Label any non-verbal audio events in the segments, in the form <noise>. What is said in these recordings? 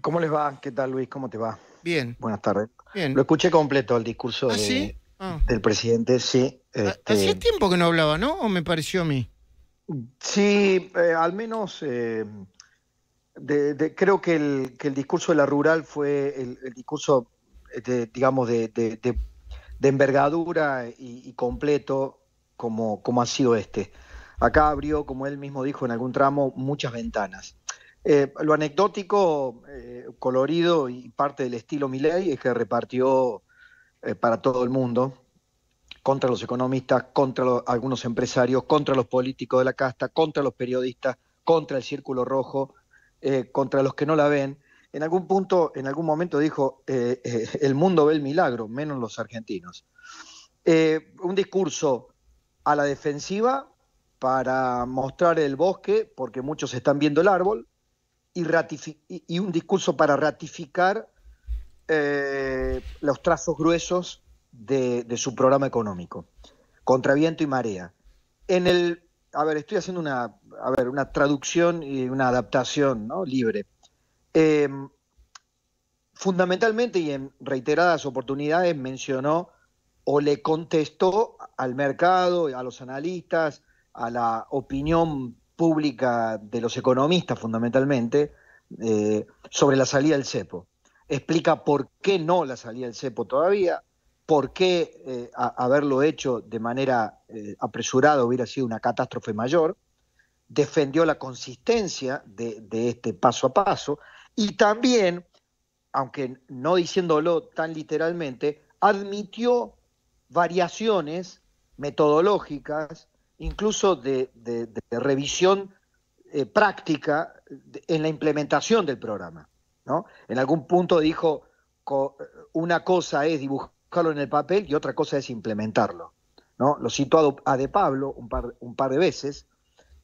¿Cómo les va? ¿Qué tal, Luis? ¿Cómo te va? Bien. Buenas tardes. Bien. Lo escuché completo el discurso ¿Ah, ah. del presidente, sí. Este Hacía tiempo que no hablaba, ¿no? ¿O me pareció a mí? Sí, eh, al menos eh, de, creo que el, discurso de la rural fue el, discurso, digamos, de, envergadura y, completo como, como ha sido este. Acá abrió, como él mismo dijo en algún tramo, muchas ventanas. Eh, lo anecdótico, eh, colorido y parte del estilo Milley es que repartió eh, para todo el mundo, contra los economistas, contra algunos empresarios, contra los políticos de la casta, contra los periodistas, contra el Círculo Rojo, contra los que no la ven. En algún punto, en algún momento dijo, el mundo ve el milagro, menos los argentinos. un discurso a la defensiva para mostrar el bosque, porque muchos están viendo el árbol, y, un discurso para ratificar eh, los trazos gruesos de, su programa económico, contraviento y marea. En el, a ver, estoy haciendo una, ver, una traducción y una adaptación libre. Em, fundamentalmente y en reiteradas oportunidades mencionó o le contestó al mercado, a los analistas, a la opinión pública de los economistas fundamentalmente eh, sobre la salida del cepo. Explica por qué no la salida del cepo todavía, por qué eh, haberlo hecho de manera eh, apresurada hubiera sido una catástrofe mayor, defendió la consistencia de este paso a paso y también, aunque no diciéndolo tan literalmente, admitió variaciones metodológicas incluso de, revisión eh, práctica en la implementación del programa. ¿no? En algún punto dijo, una cosa es dibujarlo en el papel y otra cosa es implementarlo. ¿no? Lo citó a, De Pablo un par, de veces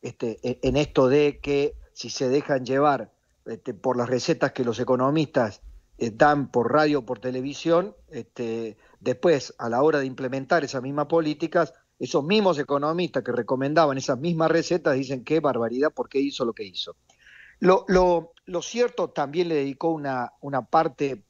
este, e-, en esto de que si se dejan llevar este, por las recetas que los economistas eh, dan por radio o por televisión, este, después a la hora de implementar esas mismas políticas esos mismos economistas que recomendaban esas mismas recetas dicen qué barbaridad, ¿por qué hizo lo que hizo? Lo, cierto, también le dedicó una, parte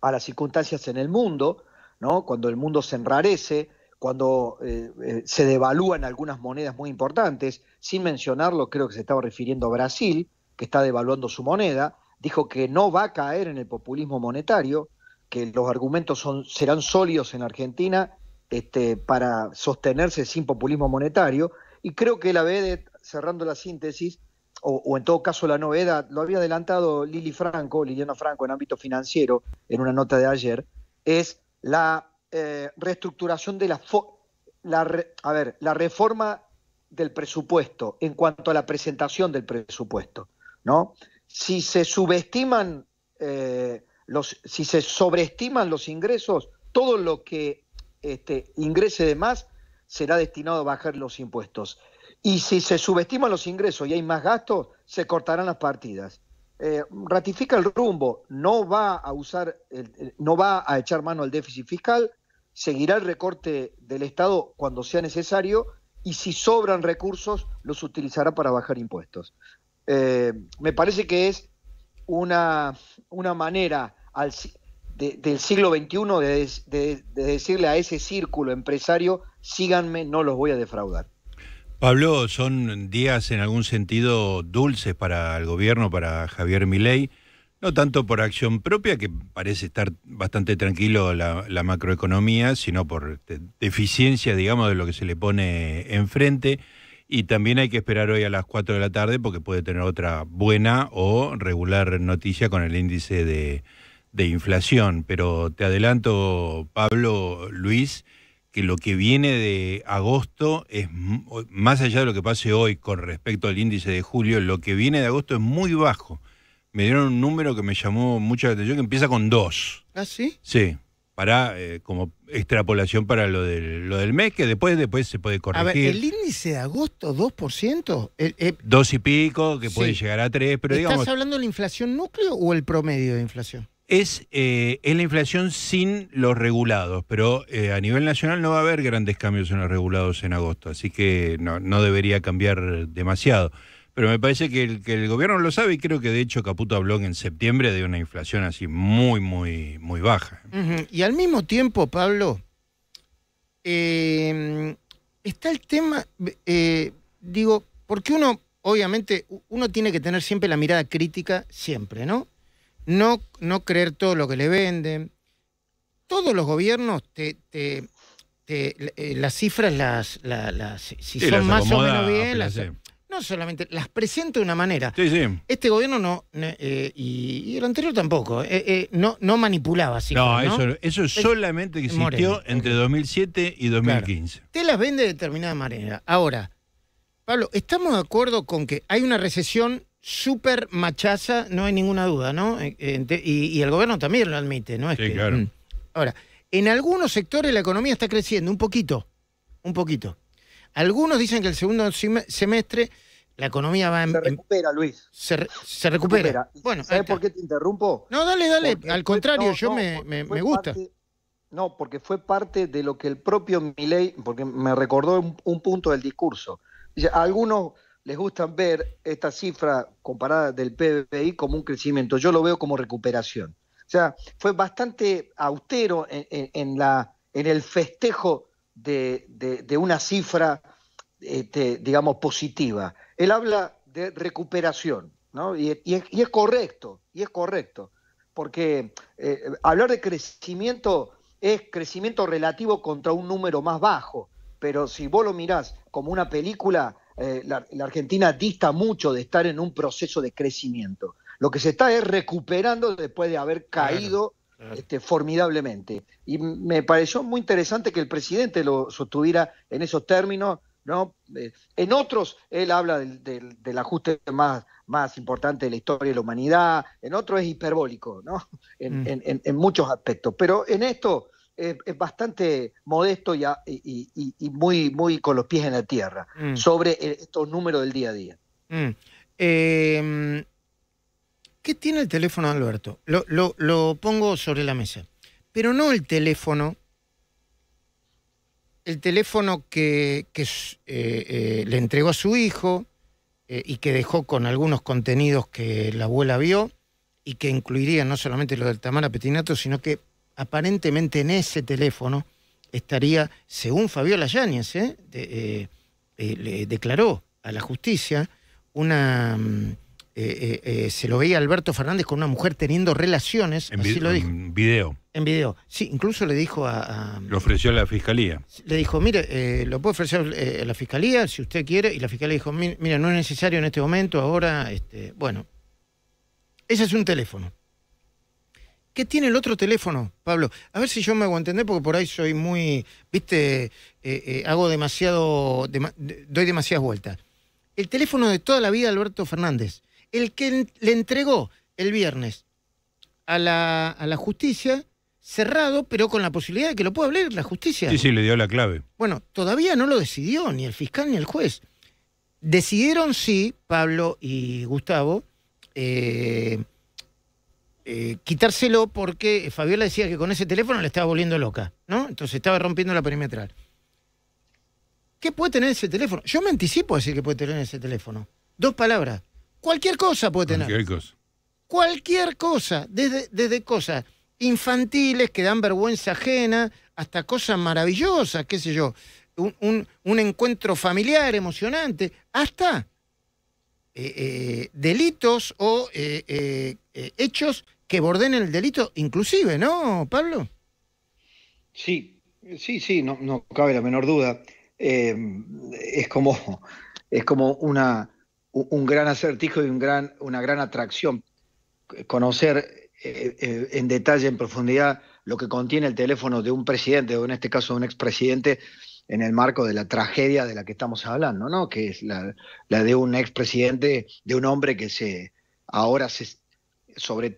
a las circunstancias en el mundo, ¿no? cuando el mundo se enrarece, cuando eh, eh, se devalúan algunas monedas muy importantes, sin mencionarlo, creo que se estaba refiriendo a Brasil, que está devaluando su moneda, dijo que no va a caer en el populismo monetario, que los argumentos son, serán sólidos en Argentina este, para sostenerse sin populismo monetario. Y creo que la BED, cerrando la síntesis, o, en todo caso la novedad, lo había adelantado Lili Franco, Liliana Franco en ámbito financiero, en una nota de ayer, es la eh, reestructuración de la, a ver, la reforma del presupuesto en cuanto a la presentación del presupuesto, ¿no? Si se subestiman eh, los, si se sobreestiman los ingresos, todo lo que este, ingrese de más, será destinado a bajar los impuestos. Y si se subestiman los ingresos y hay más gastos, se cortarán las partidas. Eh, ratifica el rumbo, no va a usar, no va a echar mano al déficit fiscal, seguirá el recorte del Estado cuando sea necesario y si sobran recursos los utilizará para bajar impuestos. Eh, me parece que es una, una manera al, del siglo XXI de, decirle a ese círculo empresario, síganme, no los voy a defraudar. Pablo, son días en algún sentido dulces para el gobierno, para Javier Milei, no tanto por acción propia, que parece estar bastante tranquilo la, la macroeconomía, sino por deficiencia, digamos, de lo que se le pone enfrente. Y también hay que esperar hoy a las 4 de la tarde porque puede tener otra buena o regular noticia con el índice de, de inflación, pero te adelanto, Pablo, Luis, que lo que viene de agosto es, más allá de lo que pase hoy con respecto al índice de julio, lo que viene de agosto es muy bajo. Me dieron un número que me llamó mucha atención, que empieza con 2. ¿Ah, sí? Sí, para, eh, como extrapolación para lo del, lo del mes, que después, después se puede corregir. A ver, el índice de agosto, 2%. 2 Dos y pico, que puede llegar a 3, pero digamos... ¿Estás hablando de la inflación núcleo o el promedio de inflación? Eh, es, la inflación sin los regulados, pero eh, a nivel nacional no va a haber grandes cambios en los regulados en agosto, así que no, debería cambiar demasiado. Pero me parece que el, gobierno lo sabe y creo que de hecho Caputo habló en septiembre de una inflación así muy, muy, muy baja. Y al mismo tiempo, Pablo, em, está el tema, eh, digo, porque uno, obviamente, uno tiene que tener siempre la mirada crítica, siempre, ¿no? no, no creer todo lo que le venden. Todos los gobiernos te, te, eh, las cifras las, si son más o menos bien, las, no solamente, las presenta de una manera. Sí, sí. Este gobierno no, eh, y, el anterior tampoco, eh, no, no manipulaba cifras, No, eso, ¿no? eso solamente existió entre 2007 y 2015. Usted Te las vende de determinada manera. Ahora, Pablo, ¿estamos de acuerdo con que hay una recesión súper machaza, no hay ninguna duda, ¿no? Eh, eh, y, el gobierno también lo admite, ¿no? Este, claro. Mm. Ahora, en algunos sectores la economía está creciendo, un poquito, un poquito. Algunos dicen que el segundo semestre la economía va en... Se recupera, Luis. Se, recupera. ¿Sabes por qué te interrumpo? No, dale, dale. Al contrario, yo me, gusta. no, porque fue parte de lo que el propio Milei, porque me recordó un, punto del discurso. Algunos les gustan ver esta cifra comparada del PBI como un crecimiento. Yo lo veo como recuperación. O sea, fue bastante austero en, el festejo de, una cifra, este, digamos, positiva. Él habla de recuperación, ¿no? Y, es, correcto, y es correcto, porque eh, hablar de crecimiento es crecimiento relativo contra un número más bajo, pero si vos lo mirás como una película, eh, la, Argentina dista mucho de estar en un proceso de crecimiento. Lo que se está es recuperando después de haber caído este, formidablemente. Y me pareció muy interesante que el presidente lo sostuviera en esos términos. ¿no? Eh, en otros, él habla del, ajuste más, importante de la historia de la humanidad, en otros es hiperbólico, ¿no? Mm. en muchos aspectos. Pero en esto, es, bastante modesto y, y, muy, muy con los pies en la tierra mm. sobre eh, estos números del día a día. Mm. Em, ¿Qué tiene el teléfono, Alberto? Lo, pongo sobre la mesa. Pero no el teléfono el teléfono que, eh, eh, le entregó a su hijo y que dejó con algunos contenidos que la abuela vio y que incluiría no solamente lo del Tamara Petinato, sino que aparentemente en ese teléfono estaría, según Fabiola Yáñez, ¿eh? Eh, eh, le declaró a la justicia una... Mm, se lo veía Alberto Fernández con una mujer teniendo relaciones, en así lo dijo. En video. En video. Sí, incluso le dijo a... Lo le ofreció a la fiscalía. Le dijo, mire, lo puede ofrecer a la fiscalía si usted quiere. Y la fiscalía dijo, mire, no es necesario en este momento, ahora, este, bueno, ese es un teléfono. ¿Qué tiene el otro teléfono, Pablo? A ver si yo me hago entender, porque por ahí soy muy, viste, eh, eh, hago demasiado, doy demasiadas vueltas. El teléfono de toda la vida, Alberto Fernández, el que le entregó el viernes a la, justicia, cerrado, pero con la posibilidad de que lo pueda hablar la justicia. Sí, sí, le dio la clave. Bueno, todavía no lo decidió ni el fiscal ni el juez. Decidieron sí, Pablo y Gustavo, eh, eh, quitárselo porque eh, Fabiola decía que con ese teléfono le estaba volviendo loca, ¿no? Entonces estaba rompiendo la perimetral. ¿Qué puede tener ese teléfono? Yo me anticipo a decir que puede tener ese teléfono. Dos palabras. Cualquier cosa puede tener. Cualquier cosa. Cualquier cosa. Desde, cosas infantiles que dan vergüenza ajena hasta cosas maravillosas, qué sé yo. Un, encuentro familiar emocionante. Hasta eh, delitos o hechos que borden el delito inclusive, ¿no, Pablo? Sí, sí, sí, no, no cabe la menor duda. Eh, es como, es como una, un gran acertijo y un gran, una gran atracción conocer eh, eh, en detalle, en profundidad, lo que contiene el teléfono de un presidente, o en este caso de un expresidente, en el marco de la tragedia de la que estamos hablando, ¿no? Que es la, la de un expresidente, de un hombre que se ahora se sobre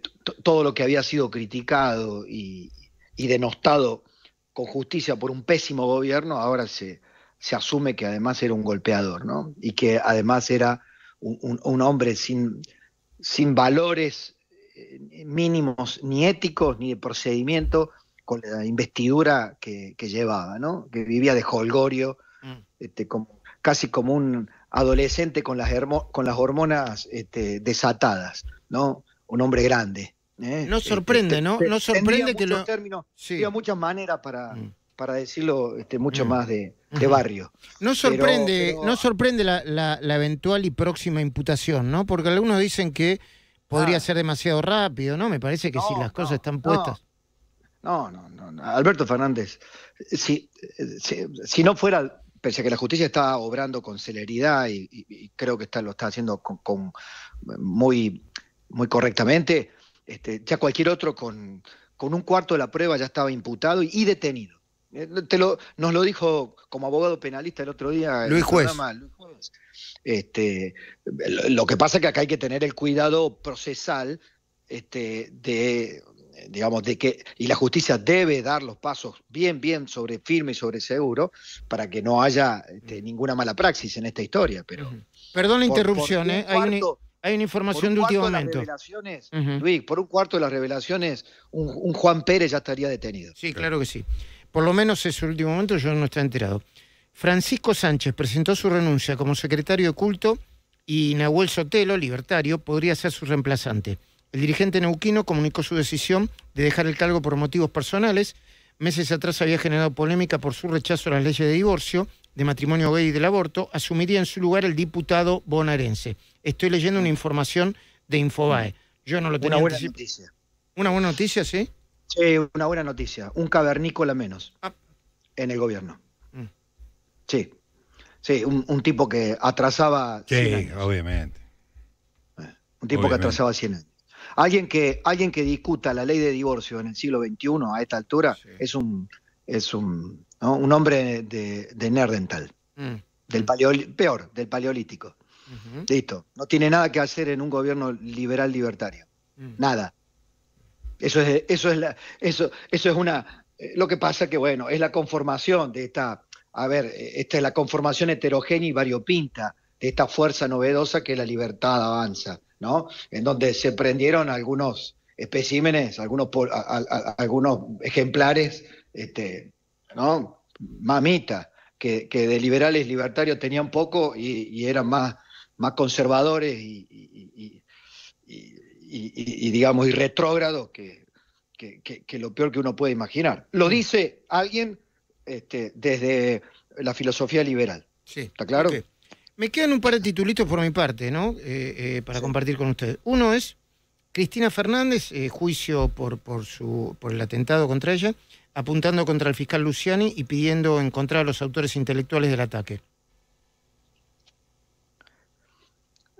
todo lo que había sido criticado y, denostado con justicia por un pésimo gobierno, ahora se, se, asume que además era un golpeador, ¿no? Y que además era un, hombre sin, sin valores eh, mínimos ni éticos ni de procedimiento con la investidura que, llevaba, ¿no? Que vivía de holgorio, mm. este, casi como un adolescente con las, hormonas este, desatadas, ¿no? un hombre grande. ¿eh? Este, no sorprende, ¿no? No sorprende que lo... Términos, sí. Había muchas maneras para, mm. para decirlo este, mucho mm. más de, barrio. No sorprende, No sorprende la, eventual y próxima imputación, ¿no? Porque algunos dicen que podría ah. ser demasiado rápido, ¿no? Me parece que si las cosas están puestas. No, no, no, Alberto Fernández, si, si, no fuera, pese a que la justicia está obrando con celeridad y, creo que está, lo está haciendo con muy muy correctamente, este, ya cualquier otro con, con, un cuarto de la prueba ya estaba imputado y, detenido. Eh, te lo, nos lo dijo como abogado penalista el otro día. Luis Juez. Este, lo, que pasa es que acá hay que tener el cuidado procesal este, de, digamos, de que, y la justicia debe dar los pasos bien, bien sobre firme y sobre seguro para que no haya este, ninguna mala praxis en esta historia. Pero, Perdón la interrupción, ¿eh? Hay una información de último momento. Luis, por un cuarto de las revelaciones, un, Juan Pérez ya estaría detenido. Sí, claro que sí. Por lo menos es su último momento yo no estoy enterado. Francisco Sánchez presentó su renuncia como secretario de culto y Nahuel Sotelo, libertario, podría ser su reemplazante. El dirigente neuquino comunicó su decisión de dejar el cargo por motivos personales. Meses atrás había generado polémica por su rechazo a las leyes de divorcio de matrimonio gay y del aborto, asumiría en su lugar el diputado bonaerense. Estoy leyendo una información de Infobae. Yo no lo tengo Una buena noticia. Una buena noticia, sí. Sí, una buena noticia. Un cavernícola menos ah. en el gobierno. Mm. Sí. Sí, un, tipo que atrasaba. Sí, obviamente. Un tipo que atrasaba 100 años. Alguien que, alguien que discuta la ley de divorcio en el siglo XXI a esta altura es un es un, un hombre de, Nerdental, mm. del peor, del paleolítico. Listo, no tiene nada que hacer en un gobierno liberal libertario. Mm. Nada. Eso es, eso es la, eso, eso es una, eh, lo que pasa que bueno, es la conformación de esta, a ver, eh, esta es la conformación heterogénea y variopinta de esta fuerza novedosa que la libertad avanza, ¿no? En donde se prendieron algunos especímenes, algunos, algunos ejemplares este, ¿no? Mamita, que, de liberales libertarios tenían poco y, eran más, más conservadores y, digamos, y retrógrados que, que, lo peor que uno puede imaginar. Lo dice alguien este, desde la filosofía liberal. Sí. ¿Está claro? Me quedan un par de titulitos por mi parte, ¿no? Eh, eh, para compartir con ustedes. Uno es Cristina Fernández, eh, juicio por, su, por el atentado contra ella apuntando contra el fiscal Luciani y pidiendo encontrar a los autores intelectuales del ataque.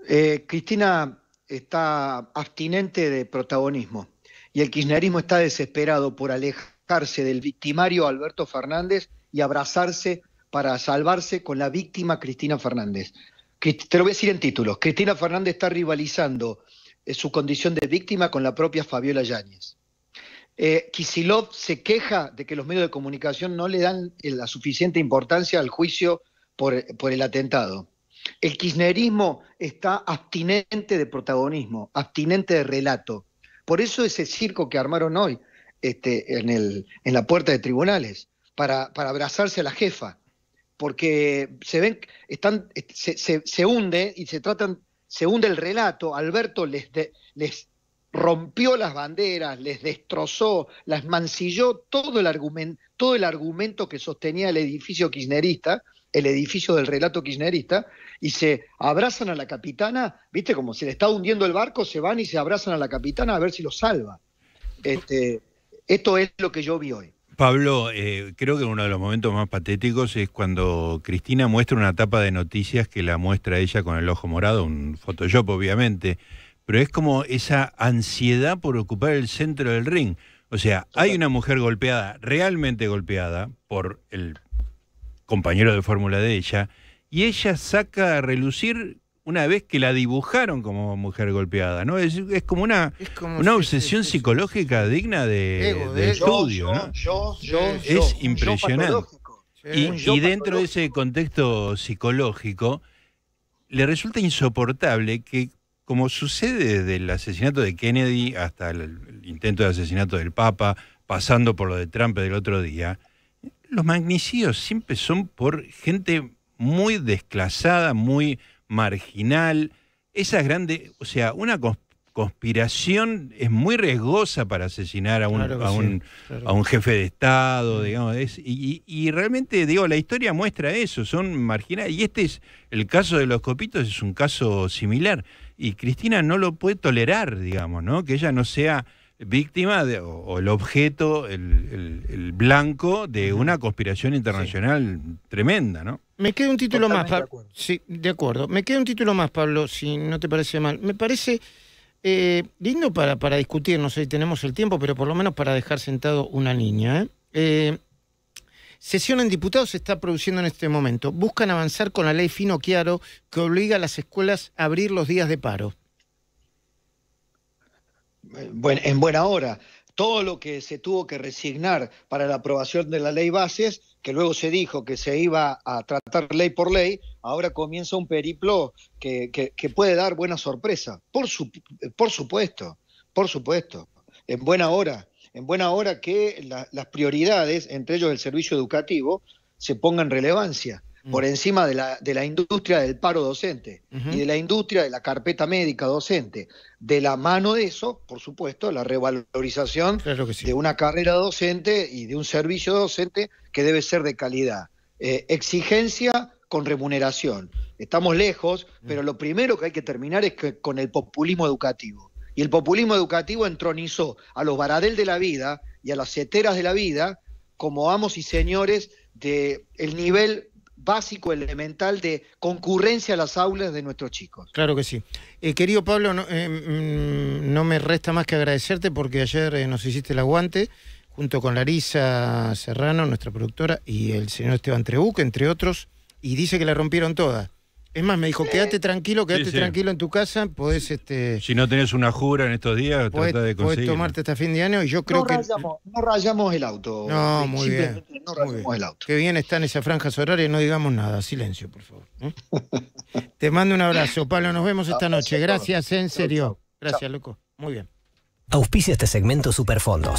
Eh, Cristina está abstinente de protagonismo y el kirchnerismo está desesperado por alejarse del victimario Alberto Fernández y abrazarse para salvarse con la víctima Cristina Fernández. Te lo voy a decir en títulos. Cristina Fernández está rivalizando eh, su condición de víctima con la propia Fabiola Yáñez. Eh, Kisilov se queja de que los medios de comunicación no le dan eh, la suficiente importancia al juicio por, el atentado. El kirchnerismo está abstinente de protagonismo, abstinente de relato. Por eso ese circo que armaron hoy este, en, en, la puerta de tribunales, para, abrazarse a la jefa, porque se ven, están, se, hunde y se tratan, se hunde el relato, Alberto les rompió las banderas, les destrozó, las mancilló todo el, argumento, todo el argumento que sostenía el edificio kirchnerista, el edificio del relato kirchnerista, y se abrazan a la capitana, viste, como se le está hundiendo el barco, se van y se abrazan a la capitana a ver si lo salva. Este, esto es lo que yo vi hoy. Pablo, eh, creo que uno de los momentos más patéticos es cuando Cristina muestra una tapa de noticias que la muestra ella con el ojo morado, un Photoshop obviamente, pero es como esa ansiedad por ocupar el centro del ring. O sea, hay una mujer golpeada, realmente golpeada, por el compañero de fórmula de ella, y ella saca a relucir una vez que la dibujaron como mujer golpeada, ¿no? Es, como una, una obsesión psicológica digna de, estudio, es impresionante. y dentro de ese contexto psicológico, le resulta insoportable que como sucede desde el asesinato de Kennedy hasta el, intento de asesinato del Papa, pasando por lo de Trump del otro día, los magnicidios siempre son por gente muy desclasada, muy marginal. esas grandes, o sea, una, conspiración es muy riesgosa para asesinar a un, a, un jefe de Estado, mm. digamos. y, realmente, digo, la historia muestra eso, son marginales. Y este es, el caso de los copitos es un caso similar. Y Cristina no lo puede tolerar, digamos, ¿no? Que ella no sea víctima o, el objeto, el, blanco de una conspiración internacional tremenda, ¿no? Me queda un título más, Sí, de acuerdo. Me queda un título más, Pablo, si no te parece mal. Me parece eh, lindo para, para discutir, no sé si tenemos el tiempo, pero por lo menos para dejar sentado una niña. ¿eh? Eh, sesión en diputados se está produciendo en este momento. Buscan avanzar con la ley Fino Chiaro que obliga a las escuelas a abrir los días de paro. Bueno, en buena hora. Todo lo que se tuvo que resignar para la aprobación de la ley Bases, que luego se dijo que se iba a tratar ley por ley, ahora comienza un periplo que, puede dar buena sorpresa. Por, supuesto, por supuesto. En buena hora, en buena hora que las prioridades, entre ellos el servicio educativo, se pongan relevancia mm. por encima de la, industria del paro docente y de la industria de la carpeta médica docente. De la mano de eso, por supuesto, la revalorización de una carrera docente y de un servicio docente que debe ser de calidad. Eh, exigencia, con remuneración. Estamos lejos, mm. pero lo primero que hay que terminar es que, con el populismo educativo. Y el populismo educativo entronizó a los baradel de la vida y a las seteras de la vida como amos y señores del el nivel básico, elemental de concurrencia a las aulas de nuestros chicos. Claro que sí. Eh, querido Pablo, eh, mm, no, me resta más que agradecerte porque ayer eh, nos hiciste el aguante junto con Larisa Serrano, nuestra productora, y el señor Esteban Trebuque, entre otros y dice que la rompieron todas. Es más, me dijo, quédate tranquilo, quédate tranquilo en tu casa, podés... Este, si no tenés una jura en estos días, podés, de Podés tomarte hasta fin de año y yo creo que... no rayamos el auto. No, muy bien. No rayamos el auto. Qué bien están esas franjas horarias, no digamos nada. Silencio, por favor. ¿eh? <laughs> Te mando un abrazo, Pablo, nos vemos esta noche. Gracias, en serio. Gracias, loco. Muy bien. Auspicia este segmento Superfondos.